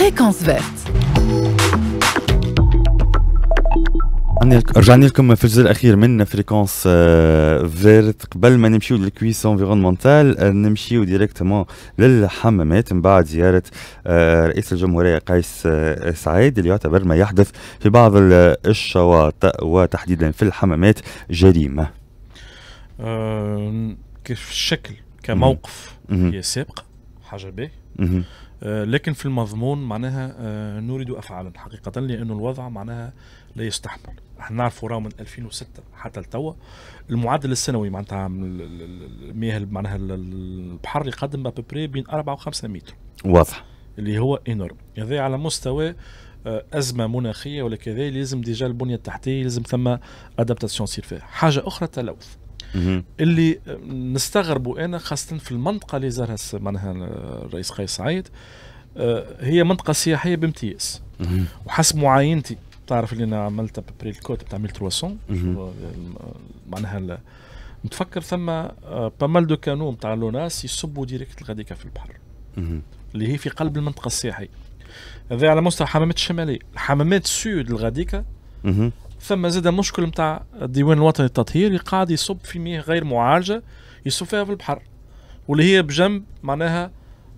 فريكونس verte رجعنا لكم في الجزء الاخير من فريكونس فيرت آه، قبل ما نمشيو للكويس انفيرونمونتال آه، نمشيو ديريكتومون للحمامات من بعد زياره آه، رئيس الجمهوريه قيس سعيد اللي يعتبر ما يحدث في بعض الشواطئ وتحديدا في الحمامات جريمه. كيف الشكل كموقف هي سابقه حاجه باهيه آه، لكن في المضمون معناها آه، نريد افعالا حقيقه لانه الوضع معناها لا يستحمل احنا نعرفوا راه من 2006 حتى لتوا المعدل السنوي معناتها المياه معناها البحر يقدم بابري بين 4 و5 متر واضح اللي هو انورم هذا على مستوى آه، ازمه مناخيه ولا كذا لازم ديجا البنيه التحتيه لازم ثم ادابتاسيون تصير فيها حاجه اخرى تلوث اللي نستغربوا انا خاصه في المنطقه اللي زارها معناها الرئيس قيس سعيد آه، هي منطقه سياحيه بامتياز وحسب معاينتي تعرف اللي انا عملتها ببري الكوت بتاع 1300 معناها نتفكر ثم آه، بامال دو كانو نتاع لوناس يصبوا ديريكت الغاديكا في البحر اللي هي في قلب المنطقه السياحيه هذا على مستوى الحمامات الشماليه الحمامات السود الغاديكا ثم زاد مشكل نتاع الديوان الوطني للتطهير قاعد يصب في مياه غير معالجه يصب فيها في البحر واللي هي بجنب معناها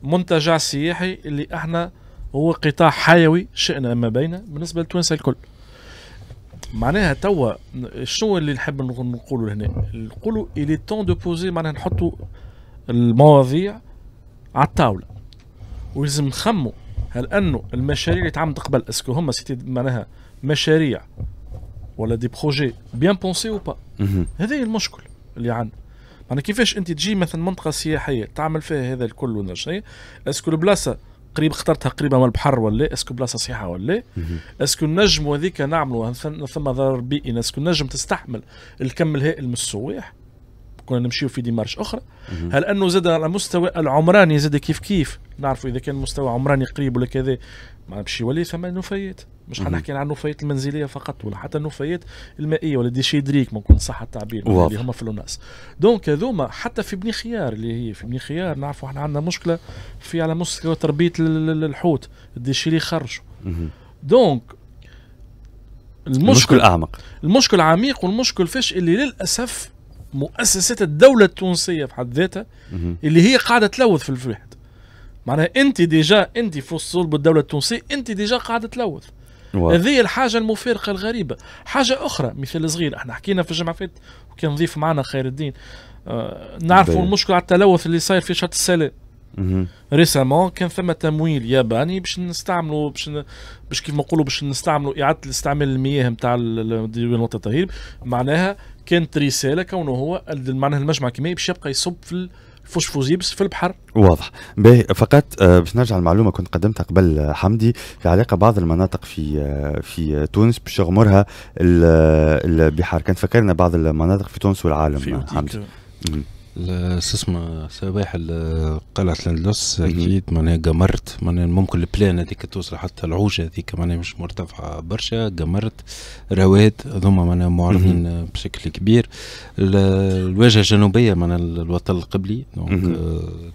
منتجع سياحي اللي احنا هو قطاع حيوي شئنا ما بين بالنسبه للتوانسه الكل معناها توا شنو اللي نحب نقوله هنا نقولوا الي تون دو بوزي معناها نحطوا المواضيع على الطاوله ولازم نخموا هل انه المشاريع اللي تعمل قبل اسكو هما سيتي معناها مشاريع ولا دي بروجي بيان بونسي او با هذا المشكل اللي عندنا معنا كيفاش انت تجي مثلا منطقه سياحيه تعمل فيها هذا الكل ولا شيء اسكو البلاصه قريب اخترتها قريبه من البحر ولا اسكو بلاصه صحيحه ولا اسكو النجم وذيك نعملوا ثم ضرر بيئي اسكو النجم تستحمل الكم الهائل من السواح كنا نمشيو في ديمارش اخرى هل انه زاد على المستوى العمراني زاد كيف كيف نعرفوا اذا كان مستوى عمراني قريب ولا كذا ما نمشي ولا ثم نفايات مش حنحكي عن النفايات المنزليه فقط ولا حتى النفايات المائيه ولا ديشي دريك ممكن صح التعبير اللي هما في الناس دونك هذوما حتى في بني خيار اللي هي في بني خيار نعرفوا احنا عندنا مشكله في على مستوى تربيه الحوت دي اللي يخرجوا دونك المشكل, المشكل اعمق المشكل عميق والمشكل فيش اللي للاسف مؤسسات الدوله التونسيه في حد ذاتها اللي هي قاعده تلوث في الفريحة معناها انت ديجا انت في الصلب الدوله التونسيه انت ديجا قاعده تلوث هذه الحاجه المفارقه الغريبه حاجه اخرى مثال صغير احنا حكينا في الجمعه فات وكان ضيف معنا خير الدين آه نعرفوا المشكله على التلوث اللي صاير في شط السلام ريسامون كان ثم تمويل ياباني باش نستعملوا باش ن... باش كيف ما نقولوا باش نستعملوا اعاده استعمال المياه نتاع الديوان التطهير معناها كانت رساله كونه هو معناها المجمع الكيماوي باش يبقى يصب في فوش فوزيبس في البحر واضح باهي فقط آه، باش نرجع المعلومه كنت قدمتها قبل آه، حمدي في علاقه بعض المناطق في آه، في تونس باش يغمرها البحار كان فكرنا بعض المناطق في تونس والعالم في حمدي اسمه صباح قلعة الاندلس اكيد معناها قمرت معناها ممكن البلان هذيك توصل حتى العوجة هذيك معناها مش مرتفعة برشا قمرت رواد هذوما معناها معرضين بشكل كبير الواجهة الجنوبية معناها الوطن القبلي دونك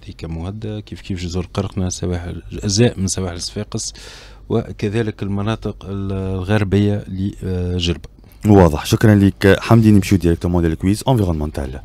هذيك مهدة كيف كيف جزر قرقنة سواحل أجزاء من سواحل صفاقس وكذلك المناطق الغربية لجربة واضح شكرا لك حمدي نمشيو ديريكتومون للكويز انفيرونمونتال